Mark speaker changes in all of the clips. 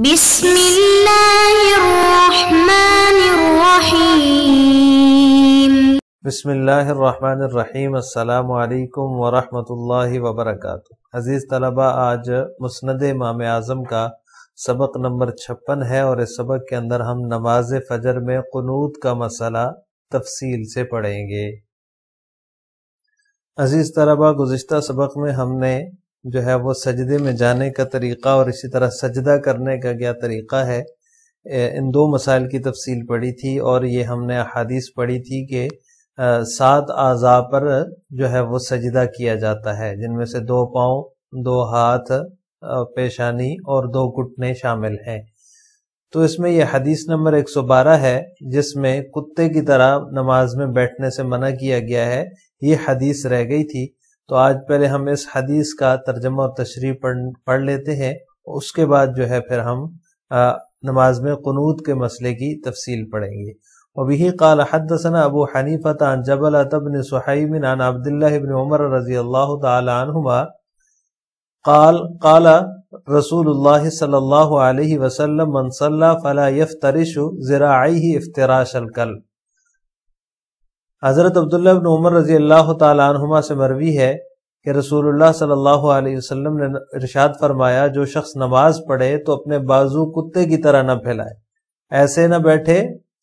Speaker 1: بسم الله الرحمن الرحيم بسم الله الرحمन अजीज़ तलबा आज मुस्ंद इमाम आज़म का सबक नंबर छप्पन है और इस सबक के अंदर हम नमाज फजर में क़नूत का मसला तफसील से पढ़ेंगे अजीज़ तलबा गुज्तर सबक में हमने जो है वो सजदे में जाने का तरीक़ा और इसी तरह सजदा करने का क्या तरीक़ा है इन दो मसाइल की तफसील पढ़ी थी और ये हमने हदीस पढ़ी थी कि सात आज़ा पर जो है वो सजदा किया जाता है जिनमें से दो पाँव दो हाथ पेशानी और दो घुटने शामिल हैं तो इसमें यह हदीस नंबर 112 है जिसमें कुत्ते की तरह नमाज में बैठने से मना किया गया है ये हदीस रह गई थी तो आज पहले हम इस हदीस का तर्जमा और तशरी पढ़ पढ़ लेते हैं उसके बाद जो है फिर हम आ, नमाज में कनूत के मसले की तफसील पढ़ेंगे वबी काल हदसना अबू हनीफ़त आन जबल अतबन सुहैमिन आन अब्दुल्लाबन उमर रजी अल्लाह तुमा قال رسول الله صلى الله عليه وسلم من صلى فلا يفترش ذراعيه افتراش الكلب हज़रत अब्दुल्ला बिन उमर रजी अल्लाह तुमा से मरवी है कि रसूलुल्लाह सल्लल्लाहु अलैहि वसल्लम ने इरशाद फरमाया जो शख्स नमाज पढ़े तो अपने बाजू कुत्ते की तरह न फैलाए ऐसे न बैठे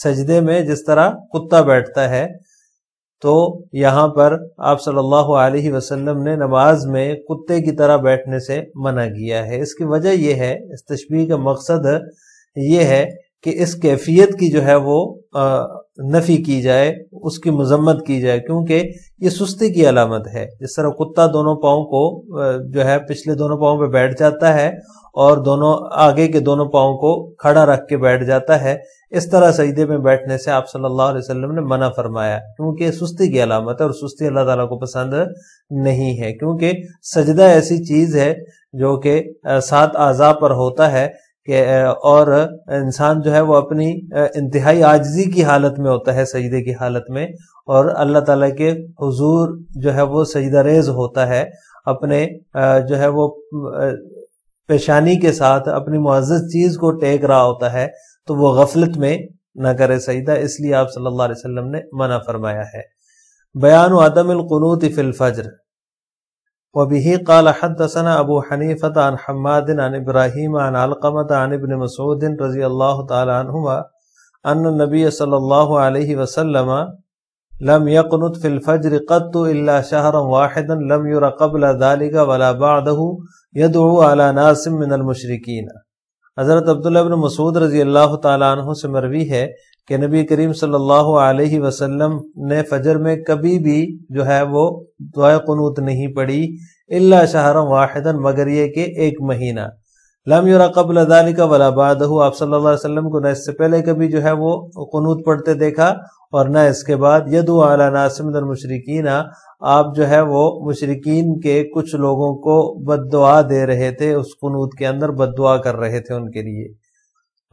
Speaker 1: सजदे में जिस तरह कुत्ता बैठता है तो यहाँ पर आप सल्लल्लाहु अलैहि वसल्लम ने नमाज में कुत्ते की तरह बैठने से मना किया है इसकी वजह यह है इस तस्वीर का मकसद ये है कि इस कैफियत की जो है वो नफ़ी की जाए उसकी मजम्मत की जाए क्योंकि ये सुस्ती की अलामत है जिस तरह कुत्ता दोनों पाओं को जो है पिछले दोनों पाओं पे बैठ जाता है और दोनों आगे के दोनों पाओं को खड़ा रख के बैठ जाता है इस तरह सईदे में बैठने से आप सल्लल्लाहु अलैहि वसल्लम ने मना फरमाया क्योंकि सुस्ती की अलामत है और सुस्ती अल्लाह ताला को पसंद नहीं है क्योंकि सजदा ऐसी चीज़ है जो कि सात आज़ा पर होता है और इंसान जो है वो अपनी इंतहाई आजजी की हालत में होता है सजदे की हालत में और अल्लाह ताला के हुजूर जो है वो सजदा रेज होता है अपने जो है वो पेशानी के साथ अपनी मुआजत चीज को टेक रहा होता है तो वो गफलत में ना करे सजदा इसलिए आप सल्लल्लाहु अलैहि वसल्लम ने मना फरमाया है बयान आदम क़नूत फ़िल वबिही काल हदसना अबू हनीफ़त अन हम्माद अन इब्राहिम अन अलकमत अन इबन मसूद रजी अल्लाह तुमा अन नबी सल्लल्लाहु अलैहि वसल्लम लम यकनुत फिल फज्र कत्तु इल्ला शहरन वाहिदन लम युर कबल दालिका वला बादहु यदउ अला नासिम मिनल मुशरिकीन हज़रत अब्दुल्ला इब्न मसूद रजी अल्लाह तआला से मरवी है कि नबी करीम सल्लल्लाहु अलैहि वसल्लम ने फजर में कभी भी जो है वो दुआ कनूत नहीं पड़ी इल्ला शहरम वाहिदन मगर ये कि एक महीना लम युरा कबल अदाली का वलाबाद आप सल्लल्लाहु अलैहि वसल्लम को न इससे पहले कभी जो है वो कनूत पढ़ते देखा और न इसके बाद यदु आला नासमदन मशरकिन आप जो है वो मशरकिन के कुछ लोगों को बद दे रहे थे उस कनूत के अंदर बद कर रहे थे उनके लिए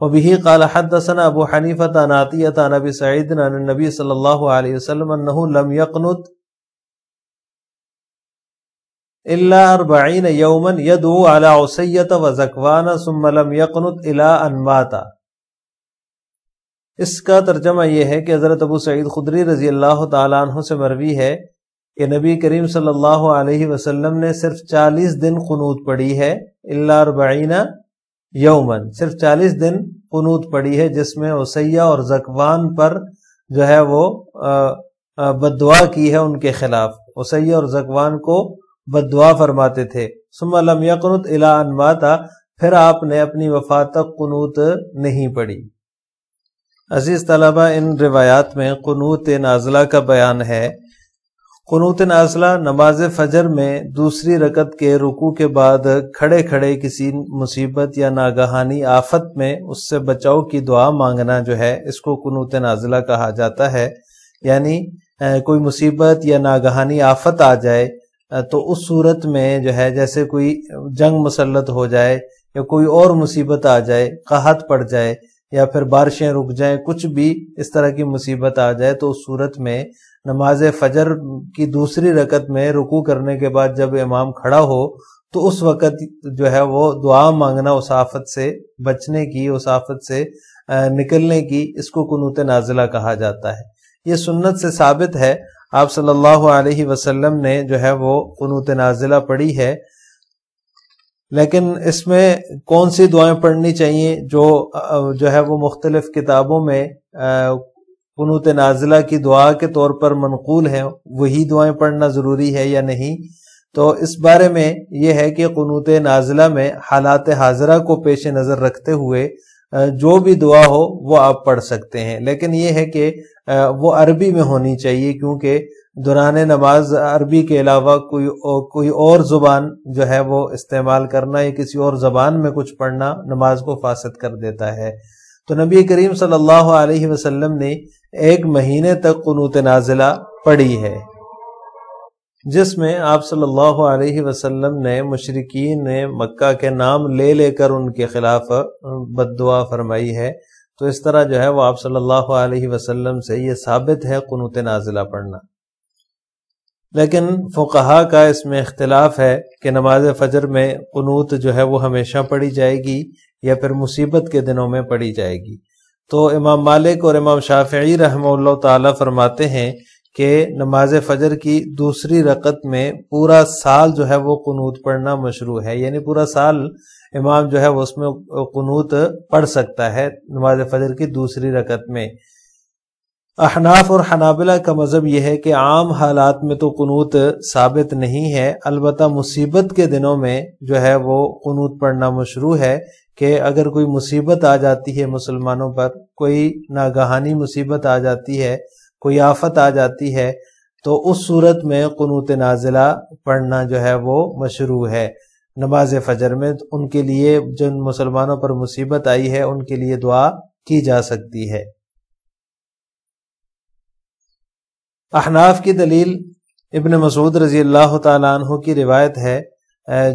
Speaker 1: वबिही काल हदसना अबू हनीफ़ता नातियता नबी सईदन नबी सल्लल्लाहु अलैहि वसल्लम अन्नहु लम यक़नुत इल्ला अरबईन यौमन यदू अला उसैयत व जकवाना सुम्म लम यक़नुत इला अनमाता इसका तर्जमा यह है कि हज़रत अबू सईद खुदरी रजी अल्लाह तु से मरवी है कि नबी करीम सल्लल्लाहु अलैहि वसल्लम ने सिर्फ 40 दिन कनूत पढ़ी है इल्ला अरबईना यौमन सिर्फ चालीस दिन कुनूत पड़ी है जिसमें ओसैया और जकवान पर जो है वो बदवा की है उनके खिलाफ ओसैया और जकवान को बदवा फरमाते थे सुमलम यकनुत इला फिर आपने अपनी वफात तक कनूत नहीं पढ़ी अजीज तलबा इन रिवायात में कनूत नाजला का बयान है कनूत नाजला नमाज फजर में दूसरी रकत के रुकू के बाद खड़े खड़े किसी मुसीबत या नागहानी आफत में उससे बचाव की दुआ मांगना जो है इसको कनूत नाजला कहा जाता है यानी कोई मुसीबत या नागहानी आफत आ जाए तो उस सूरत में जो है जैसे कोई जंग मुसलत हो जाए या कोई और मुसीबत आ जाए कहात पड़ जाए या फिर बारिशें रुक जाए कुछ भी इस तरह की मुसीबत आ जाए तो उस सूरत में नमाज फजर की दूसरी रकत में रुकू करने के बाद जब इमाम खड़ा हो तो उस वक़्त जो है वो दुआ मांगना उस आफत से बचने की उस आफत से निकलने की इसको कनूत नाजिला कहा जाता है ये सुन्नत से साबित है आप सल्लल्लाहु अलैहि वसल्लम ने जो है वो कनूत नाजिला पढ़ी है लेकिन इसमें कौन सी दुआएं पढ़नी चाहिए जो जो है वो मुख्तलिफ किताबों में फनूत नाजिला की दुआ के तौर पर मनकूल है वही दुआएं पढ़ना ज़रूरी है या नहीं तो इस बारे में यह है कि क़नूत नाजिला में हालात हाजरा को पेश नज़र रखते हुए जो भी दुआ हो वो आप पढ़ सकते हैं लेकिन यह है कि वो अरबी में होनी चाहिए क्योंकि दुरान नमाज अरबी के अलावा कोई और, कोई और ज़ुबान जो है वो इस्तेमाल करना या किसी और ज़बान में कुछ पढ़ना नमाज को फासद कर देता है तो नबी करीम सल्लल्लाहु अलैहि वसल्लम ने एक महीने तक कनूत नाजिला पढ़ी है जिसमें आप सल्लल्लाहु अलैहि वसल्लम ने मशरकिन ने मक्का के नाम ले लेकर उनके खिलाफ बददुआ फरमाई है तो इस तरह जो है वो आप सल्लल्लाहु अलैहि वसल्लम से ये साबित है कनूत नाजिला पढ़ना लेकिन फ़ुकहा का इसमें इख्तलाफ है कि नमाज फजर में कनूत जो है वह हमेशा पढ़ी जाएगी या फिर मुसीबत के दिनों में पढ़ी जाएगी तो इमाम मालिक और इमाम शाफी रहम तरमाते हैं कि नमाज फजर की दूसरी रकत में पूरा साल जो है वो कनूत पढ़ना मशरू है यानी पूरा साल इमाम जो है वो उसमें कनूत पढ़ सकता है नमाज फजर की दूसरी रकत में अहनाफ और हनाबिला का मज़हब यह है कि आम हालात में तो कनूत साबित नहीं है अलबत् मुसीबत के दिनों में जो है वो कनूत पढ़ना मशरू है कि अगर कोई मुसीबत आ जाती है मुसलमानों पर कोई नागहानी मुसीबत आ जाती है कोई आफत आ जाती है तो उस सूरत में कनूत नाजिला पढ़ना जो है वो मशरू है नमाज फजर में उनके लिए जिन मुसलमानों पर मुसीबत आई है उनके लिए दुआ की जा सकती है अहनाफ की दलील इबन मसूद रजी अल्लाह तु की रिवायत है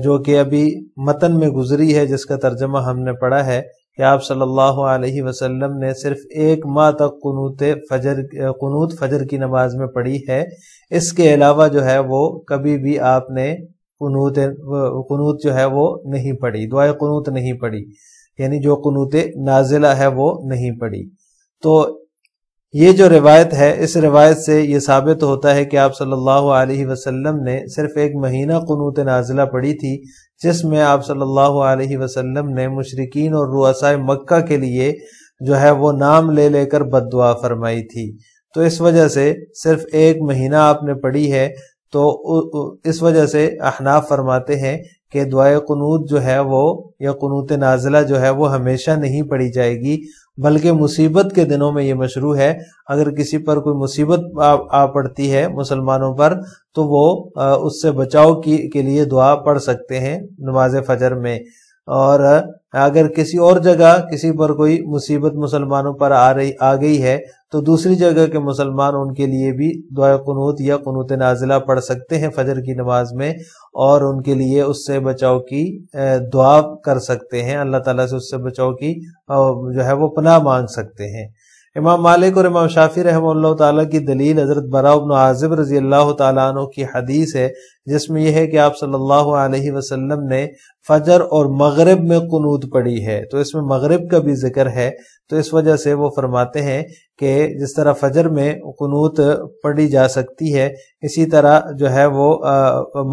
Speaker 1: जो कि अभी मतन में गुजरी है जिसका तर्जमा हमने पढ़ा है कि आप सल्लल्लाहु अलैहि वसल्लम ने सिर्फ एक माह तक कनूत फजर कनूत फजर की नमाज में पढ़ी है इसके अलावा जो है वो कभी भी आपने कनूत कनूत जो है वो नहीं पढ़ी दुआ कनूत नहीं पढ़ी यानी जो कनूत नाजिला है वो नहीं पढ़ी तो ये जो रिवायत है इस रिवायत से ये साबित होता है कि आप सल्लल्लाहु अलैहि वसल्लम ने सिर्फ एक महीना कनूत नाजिला पढ़ी थी जिसमें आप सल्लल्लाहु अलैहि वसल्लम ने मुशरकिन और रुआसाए मक्का के लिए जो है वो नाम ले लेकर बददुआ फरमाई थी तो इस वजह से सिर्फ एक महीना आपने पढ़ी है तो इस वजह से अहनाफ फरमाते हैं कि दुआ कनूत जो है वो या कनूत नाजिला जो है वो हमेशा नहीं पढ़ी जाएगी बल्कि मुसीबत के दिनों में ये मशरू है अगर किसी पर कोई मुसीबत आ, आ पड़ती है मुसलमानों पर तो वो आ, उससे बचाव की के लिए दुआ पढ़ सकते हैं नमाज फजर में और अगर किसी और जगह किसी पर कोई मुसीबत मुसलमानों पर आ रही आ गई है तो दूसरी जगह के मुसलमान उनके लिए भी दुआ कनूत या कनूत नाजिला पढ़ सकते हैं फजर की नमाज में और उनके लिए उससे बचाव की दुआ कर सकते हैं अल्लाह ताला से उससे बचाव की जो है वो पनाह मांग सकते हैं इमाम मालिक और इमाम शाफी रहम ताला की दलील हज़रत बरा आज़िब रजी अल्लाह तु की हदीस है जिसमें यह है कि आप सल्लल्लाहु अलैहि वसल्लम ने फजर और मगरब में कनूत पढ़ी है तो इसमें मगरब का भी जिक्र है तो इस वजह से वो फरमाते हैं कि जिस तरह फजर में कनूत पढ़ी जा सकती है इसी तरह जो है वो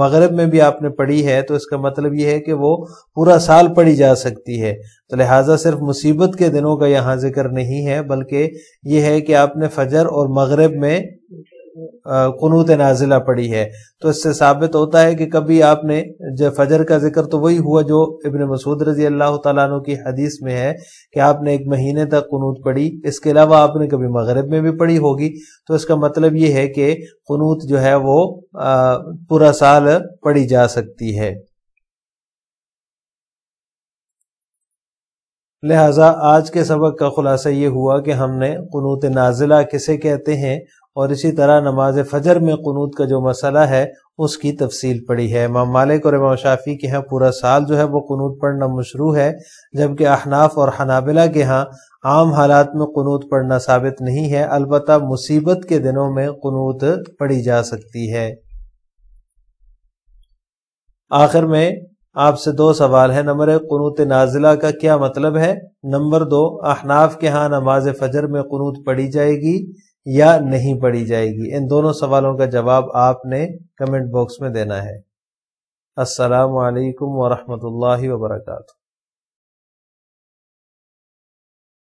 Speaker 1: मगरब में भी आपने पढ़ी है तो इसका मतलब ये है कि वो पूरा साल पढ़ी जा सकती है तो लिहाजा सिर्फ मुसीबत के दिनों का यहाँ जिक्र नहीं है बल्कि यह है कि आपने फजर और मगरब में कनूत नाजिला पड़ी है तो इससे साबित होता है कि कभी आपने जब फजर का जिक्र तो वही हुआ जो इबन मसूद रजी अल्लाह तु की हदीस में है कि आपने एक महीने तक कनूत पढ़ी इसके अलावा आपने कभी मगरब में भी पढ़ी होगी तो इसका मतलब ये है कि कनूत जो है वो पूरा साल पढ़ी जा सकती है लिहाजा आज के सबक का खुलासा ये हुआ कि हमने कनूत नाजिला किसे कहते हैं और इसी तरह नमाज फजर में कनूत का जो मसला है उसकी तफसील पड़ी है इमाम मालिक और इमाम शाफी के यहाँ पूरा साल जो है वो कनूत पढ़ना मशरू है जबकि अहनाफ और हनाबिला के यहाँ आम हालात में कनूत पढ़ना साबित नहीं है अलबत् मुसीबत के दिनों में कनूत पढ़ी जा सकती है आखिर में आपसे दो सवाल है नंबर एक कनूत नाजिला का क्या मतलब है नंबर दो अहनाफ के यहाँ नमाज फजर में कनूत पढ़ी जाएगी या नहीं पढ़ी जाएगी इन दोनों सवालों का जवाब आपने कमेंट बॉक्स में देना है असलकम वरहमल वर्का